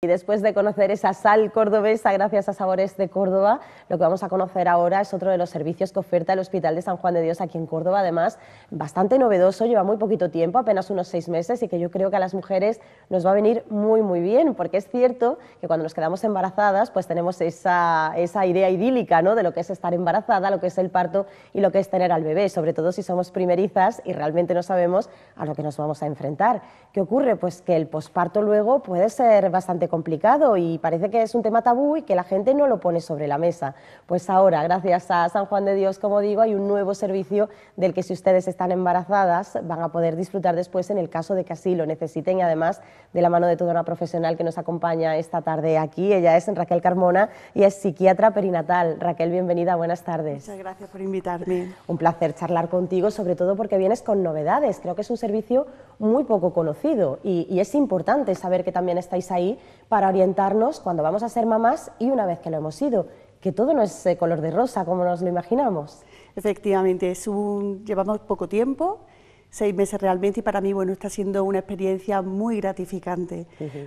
Y después de conocer esa sal cordobesa gracias a Sabores de Córdoba, lo que vamos a conocer ahora es otro de los servicios que oferta el Hospital de San Juan de Dios aquí en Córdoba, además bastante novedoso, lleva muy poquito tiempo, apenas unos seis meses, y que yo creo que a las mujeres nos va a venir muy muy bien, porque es cierto que cuando nos quedamos embarazadas pues tenemos esa, esa idea idílica ¿no? de lo que es estar embarazada, lo que es el parto y lo que es tener al bebé, sobre todo si somos primerizas y realmente no sabemos a lo que nos vamos a enfrentar. ¿Qué ocurre? Pues que el posparto luego puede ser bastante complicado y parece que es un tema tabú y que la gente no lo pone sobre la mesa. Pues ahora, gracias a San Juan de Dios, como digo, hay un nuevo servicio del que si ustedes están embarazadas van a poder disfrutar después en el caso de que así lo necesiten y además de la mano de toda una profesional que nos acompaña esta tarde aquí. Ella es Raquel Carmona y es psiquiatra perinatal. Raquel, bienvenida, buenas tardes. Muchas gracias por invitarme. Un placer charlar contigo, sobre todo porque vienes con novedades. Creo que es un servicio muy poco conocido y es importante saber que también estáis ahí para orientarnos cuando vamos a ser mamás y una vez que lo hemos sido, que todo no es eh, color de rosa como nos lo imaginamos. Efectivamente, es un, llevamos poco tiempo, seis meses realmente, y para mí bueno, está siendo una experiencia muy gratificante,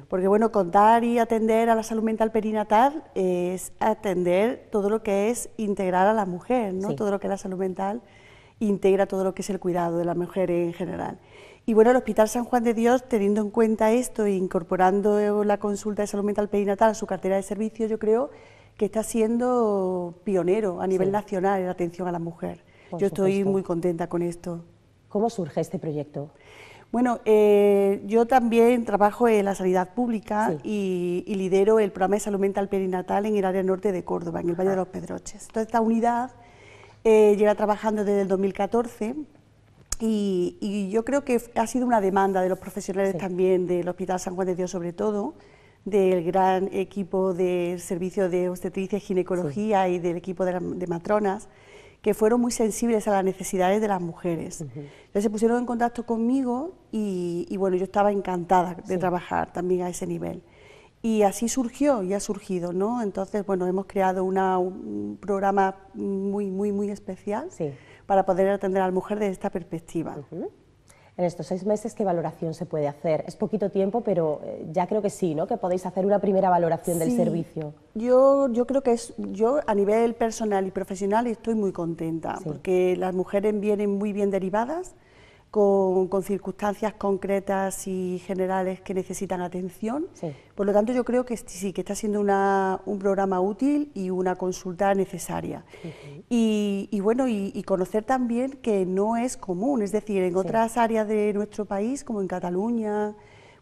porque bueno, contar y atender a la salud mental perinatal es atender todo lo que es integrar a la mujer, ¿no? todo lo que es la salud mental integra todo lo que es el cuidado de la mujer en general. Y bueno, el Hospital San Juan de Dios, teniendo en cuenta esto e incorporando la consulta de salud mental perinatal a su cartera de servicios, yo creo que está siendo pionero a nivel nacional en la atención a la mujer. yo estoy muy contenta con esto. ¿Cómo surge este proyecto? Bueno, eh, yo también trabajo en la sanidad pública y, lidero el programa de salud mental perinatal en el área norte de Córdoba, en el Valle de los Pedroches. Entonces, esta unidad eh, lleva trabajando desde el 2014 y, yo creo que ha sido una demanda de los profesionales también, del Hospital San Juan de Dios sobre todo, del gran equipo de servicio de obstetricia y ginecología y del equipo de, matronas, que fueron muy sensibles a las necesidades de las mujeres. Entonces se pusieron en contacto conmigo y, bueno, yo estaba encantada de trabajar también a ese nivel. Y así surgió y ha surgido, ¿no? Entonces, bueno, hemos creado un programa muy, muy, muy especial. Sí para poder atender a la mujer desde esta perspectiva. En estos seis meses, ¿qué valoración se puede hacer? Es poquito tiempo, pero eh, ya creo que sí, ¿no? Que podéis hacer una primera valoración del servicio. Yo, yo creo que es, yo a nivel personal y profesional estoy muy contenta, porque las mujeres vienen muy bien derivadas, con, circunstancias concretas y generales que necesitan atención. Por lo tanto, yo creo que sí, que está siendo un programa útil y una consulta necesaria. y, bueno, y, conocer también que no es común, es decir, en otras áreas de nuestro país, como en Cataluña,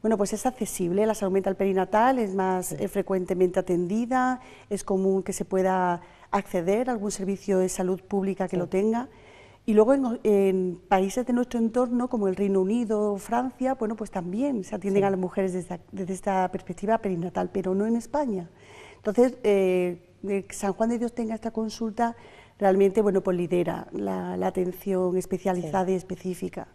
bueno, pues es accesible, la salud mental perinatal es más frecuentemente atendida, es común que se pueda acceder a algún servicio de salud pública que lo tenga. Y luego en, países de nuestro entorno, como el Reino Unido, Francia, bueno, pues también se atienden a las mujeres desde, esta perspectiva perinatal, pero no en España. Entonces, eh, eh San Juan de Dios tenga esta consulta, realmente, bueno, pues lidera la, atención especializada y específica.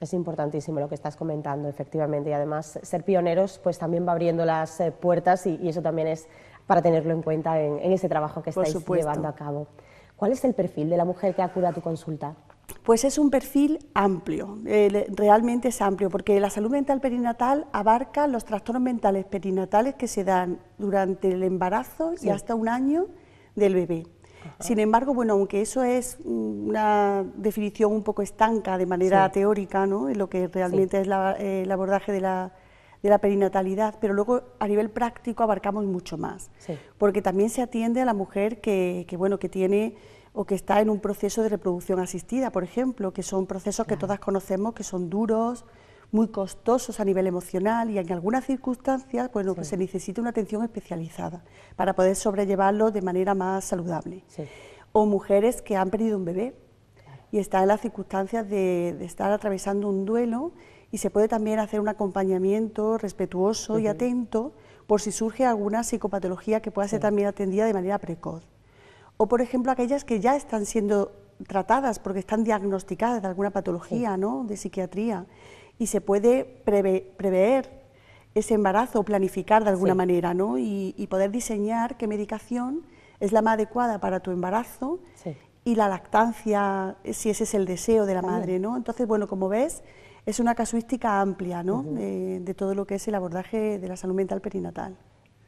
Es importantísimo lo que estás comentando, efectivamente, y además ser pioneros pues también va abriendo las eh, puertas y, y, eso también es para tenerlo en cuenta en, ese trabajo que estáis llevando a cabo. ¿Cuál es el perfil de la mujer que acude a tu consulta? Pues es un perfil amplio, eh, realmente es amplio, porque la salud mental perinatal abarca los trastornos mentales perinatales que se dan durante el embarazo y hasta un año del bebé. Sin embargo, bueno, aunque eso es una definición un poco estanca de manera teórica, ¿no? en lo que realmente es el abordaje de la de la perinatalidad, pero luego a nivel práctico abarcamos mucho más, porque también se atiende a la mujer que, bueno, que tiene o que está en un proceso de reproducción asistida, por ejemplo, que son procesos que todas conocemos, que son duros, muy costosos a nivel emocional y en algunas circunstancias, bueno, pues se necesita una atención especializada para poder sobrellevarlo de manera más saludable. O mujeres que han perdido un bebé y están en las circunstancias de estar atravesando un duelo y se puede también hacer un acompañamiento respetuoso y atento por si surge alguna psicopatología que pueda ser también atendida de manera precoz. O, por ejemplo, aquellas que ya están siendo tratadas porque están diagnosticadas de alguna patología, ¿no?, de psiquiatría, y se puede prever ese embarazo, o planificar de alguna manera, ¿no? Y, poder diseñar qué medicación es la más adecuada para tu embarazo y la lactancia, si ese es el deseo de la madre, ¿no? Entonces, bueno, como ves, es una casuística amplia ¿no? de, todo lo que es el abordaje de la salud mental perinatal.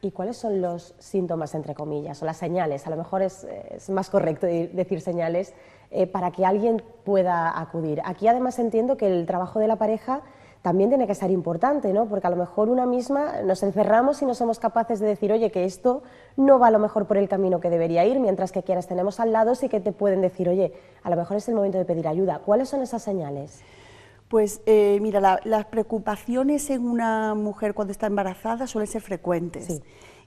¿Y cuáles son los síntomas, entre comillas, o las señales? A lo mejor es, más correcto decir señales eh, para que alguien pueda acudir. Aquí además entiendo que el trabajo de la pareja también tiene que ser importante, ¿no? Porque a lo mejor una misma nos encerramos y no somos capaces de decir, oye, que esto no va a lo mejor por el camino que debería ir, mientras que quieras tenemos al lado sí que te pueden decir, oye, a lo mejor es el momento de pedir ayuda. ¿Cuáles son esas señales? Pues eh, mira, las preocupaciones en una mujer cuando está embarazada suelen ser frecuentes.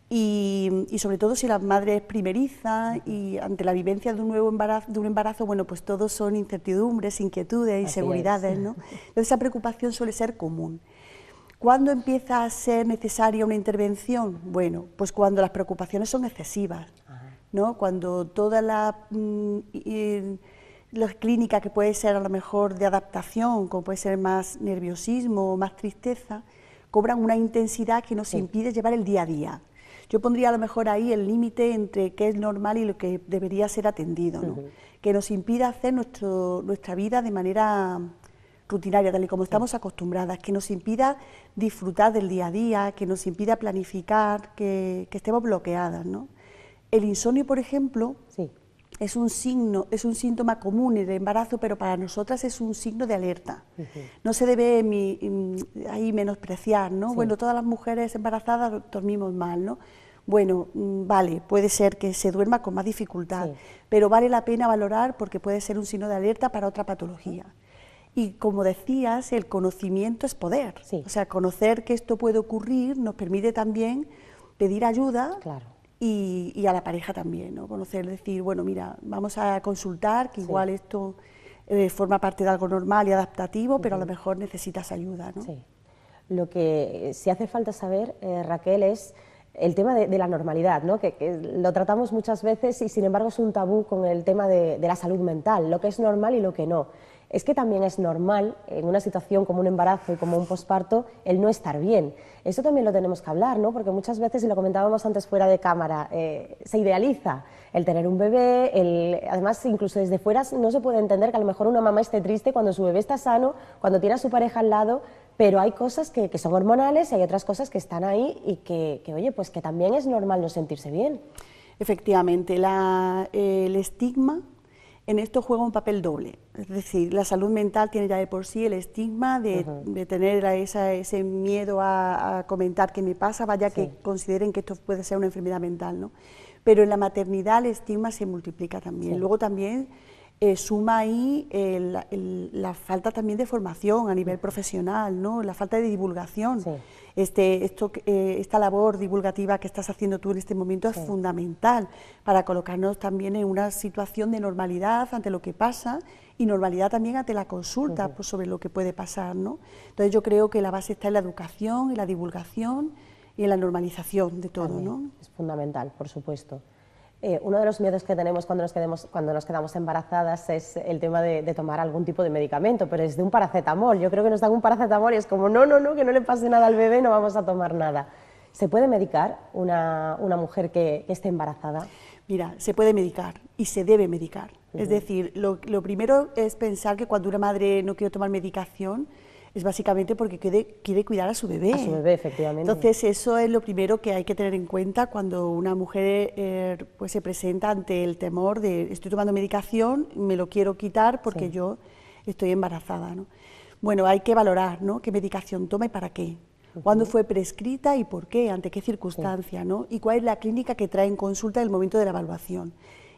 Y, sobre todo si la madre es primeriza y ante la vivencia de un nuevo embarazo, de un embarazo bueno, pues todos son incertidumbres, inquietudes, inseguridades, ¿no? Entonces esa preocupación suele ser común. ¿Cuándo empieza a ser necesaria una intervención? Bueno, pues cuando las preocupaciones son excesivas, ¿no? Cuando toda la... Mm, las clínicas que puede ser a lo mejor de adaptación, como puede ser más nerviosismo o más tristeza, cobran una intensidad que nos impide llevar el día a día. Yo pondría a lo mejor ahí el límite entre qué es normal y lo que debería ser atendido, ¿no? que nos impida hacer nuestro, nuestra vida de manera rutinaria, tal y como estamos acostumbradas, que nos impida disfrutar del día a día, que nos impida planificar, que, estemos bloqueadas. ¿no? El insomnio, por ejemplo, sí es un signo, es un síntoma común en embarazo, pero para nosotras es un signo de alerta. No se debe mm, ahí menospreciar, ¿no? Bueno, todas las mujeres embarazadas dormimos mal, ¿no? Bueno, mm, vale, puede ser que se duerma con más dificultad, pero vale la pena valorar porque puede ser un signo de alerta para otra patología. Y como decías, el conocimiento es poder. O sea, conocer que esto puede ocurrir nos permite también pedir ayuda claro y, a la pareja también, ¿no? Conocer, decir, bueno, mira, vamos a consultar, que igual esto eh, forma parte de algo normal y adaptativo, pero a lo mejor necesitas ayuda, Sí. Lo que eh, sí hace falta saber, eh, Raquel, es el tema de, la normalidad, ¿no? que, lo tratamos muchas veces y sin embargo es un tabú con el tema de la salud mental, lo que es normal y lo que no es que también es normal en una situación como un embarazo y como un posparto el no estar bien. Eso también lo tenemos que hablar, ¿no? Porque muchas veces, y lo comentábamos antes fuera de cámara, eh, se idealiza el tener un bebé, además incluso desde fuera no se puede entender que a lo mejor una mamá esté triste cuando su bebé está sano, cuando tiene a su pareja al lado, pero hay cosas que, son hormonales y hay otras cosas que están ahí y que, oye, pues que también es normal no sentirse bien. Efectivamente, el estigma en esto juega un papel doble. Es decir, la salud mental tiene ya de por sí el estigma de, tener esa, ese miedo a, comentar que me pasa, vaya que consideren que esto puede ser una enfermedad mental, ¿no? Pero en la maternidad el estigma se multiplica también. Luego también eh, suma ahí eh, la, falta también de formación a nivel mm. profesional, ¿no? la falta de divulgación. Este, eh, esta labor divulgativa que estás haciendo tú en este momento es fundamental para colocarnos también en una situación de normalidad ante lo que pasa y normalidad también ante la consulta pues, sobre lo que puede pasar. ¿no? Entonces yo creo que la base está en la educación, en la divulgación y en la normalización de todo. Es fundamental, por supuesto. Eh, uno de los miedos que tenemos cuando nos, cuando nos quedamos embarazadas es el tema de, tomar algún tipo de medicamento, pero es de un paracetamol. Yo creo que nos dan un paracetamol y es como, no, no, no, que no le pase nada al bebé, no vamos a tomar nada. ¿Se puede medicar una, una mujer que, esté embarazada? Mira, se puede medicar y se debe medicar. Es decir, lo, primero es pensar que cuando una madre no quiere tomar medicación, es básicamente porque quiere, quiere cuidar a su bebé. A su bebé, efectivamente. Entonces, eso es lo primero que hay que tener en cuenta cuando una mujer eh, pues, se presenta ante el temor de estoy tomando medicación, me lo quiero quitar porque yo estoy embarazada. Bueno, hay que valorar ¿no? qué medicación toma y para qué. ¿Cuándo fue prescrita y por qué? ¿Ante qué circunstancia? ¿no? ¿Y cuál es la clínica que trae en consulta en el momento de la evaluación?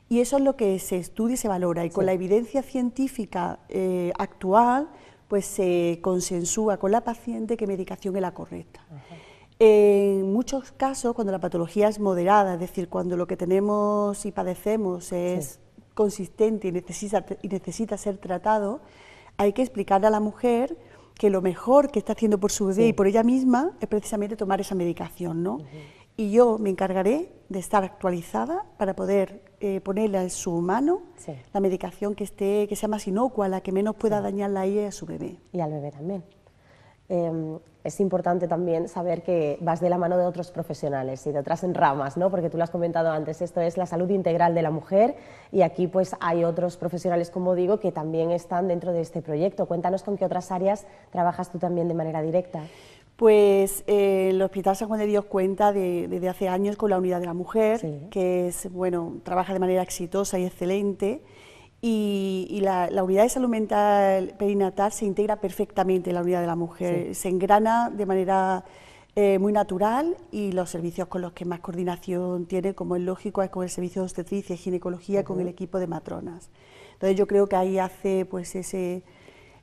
Y eso es lo que se estudia y se valora. Y con la evidencia científica eh, actual, pues se consensúa con la paciente que medicación es la correcta. En muchos casos, cuando la patología es moderada, es decir, cuando lo que tenemos y padecemos es consistente y necesita, y necesita ser tratado, hay que explicarle a la mujer que lo mejor que está haciendo por su bebé y por ella misma es precisamente tomar esa medicación, ¿no? y yo me encargaré de estar actualizada para poder eh, ponerle en su mano la medicación que esté que sea más inocua, la que menos pueda dañar dañarla a ella a su bebé. Y al bebé también. Em, es importante también saber que vas de la mano de otros profesionales y de otras ramas, ¿no? porque tú lo has comentado antes, esto es la salud integral de la mujer y aquí pues hay otros profesionales, como digo, que también están dentro de este proyecto. Cuéntanos con qué otras áreas trabajas tú también de manera directa. Pues eh, el Hospital San Juan de Dios cuenta desde hace años con la Unidad de la Mujer, que es bueno trabaja de manera exitosa y excelente. Y, la, unidad de salud mental perinatal se integra perfectamente en la unidad de la mujer, se engrana de manera eh, muy natural y los servicios con los que más coordinación tiene, como es lógico, es con el servicio de obstetricia y ginecología, con el equipo de matronas. Entonces yo creo que ahí hace pues ese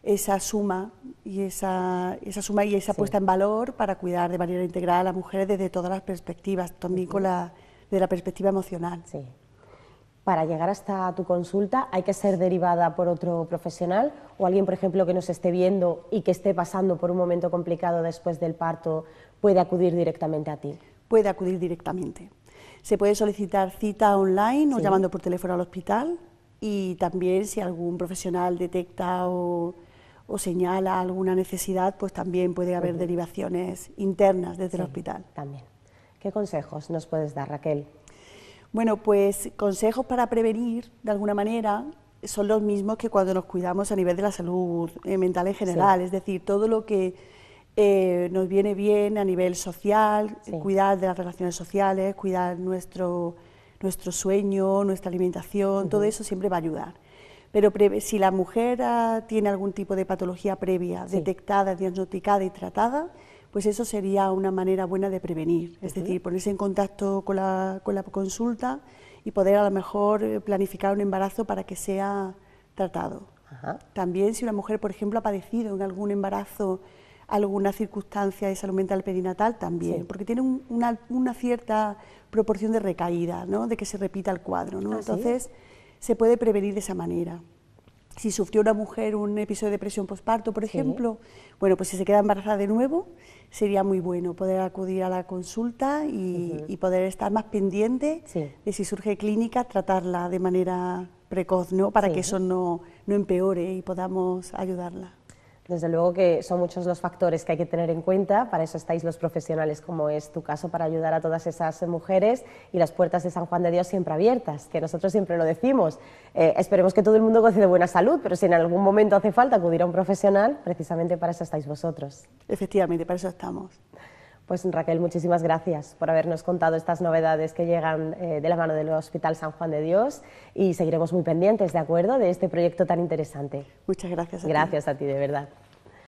esa suma y esa, esa suma y esa puesta en valor para cuidar de manera integral a las mujeres desde todas las perspectivas, también con la, de la perspectiva emocional. Sí. Para llegar hasta tu consulta, ¿hay que ser derivada por otro profesional o alguien, por ejemplo, que nos esté viendo y que esté pasando por un momento complicado después del parto puede acudir directamente a ti? Puede acudir directamente. Se puede solicitar cita online o llamando por teléfono al hospital y también si algún profesional detecta o o señala alguna necesidad, pues también puede haber derivaciones internas desde el hospital. También. ¿Qué consejos nos puedes dar, Raquel? Bueno, pues consejos para prevenir, de alguna manera, son los mismos que cuando nos cuidamos a nivel de la salud eh, mental en general, es decir, todo lo que eh, nos viene bien a nivel social, cuidar de las relaciones sociales, cuidar nuestro, nuestro sueño, nuestra alimentación, todo eso siempre va a ayudar. Pero si la mujer ah, tiene algún tipo de patología previa, detectada, diagnosticada y tratada, pues eso sería una manera buena de prevenir. Es decir, ponerse en contacto con la, consulta y poder a lo mejor eh, planificar un embarazo para que sea tratado. También si una mujer, por ejemplo, ha padecido en algún embarazo alguna circunstancia de salud mental perinatal, también, porque tiene una, cierta proporción de recaída, ¿no? de que se repita el cuadro. ¿no? Entonces, se puede prevenir de esa manera. Si sufrió una mujer un episodio de depresión postparto, por ejemplo, bueno, pues si se queda embarazada de nuevo, sería muy bueno poder acudir a la consulta y, poder estar más pendiente de si surge clínica, tratarla de manera precoz, ¿no? Para que eso no, no empeore y podamos ayudarla. Desde luego que son muchos los factores que hay que tener en cuenta, para eso estáis los profesionales como es tu caso, para ayudar a todas esas mujeres y las puertas de San Juan de Dios siempre abiertas, que nosotros siempre lo decimos. Eh, esperemos que todo el mundo goce de buena salud, pero si en algún momento hace falta acudir a un profesional, precisamente para eso estáis vosotros. Efectivamente, para eso estamos. Pues Raquel, muchísimas gracias por habernos contado estas novedades que llegan eh, de la mano del Hospital San Juan de Dios y seguiremos muy pendientes, ¿de acuerdo?, de este proyecto tan interesante. Muchas gracias. A gracias a ti, de verdad.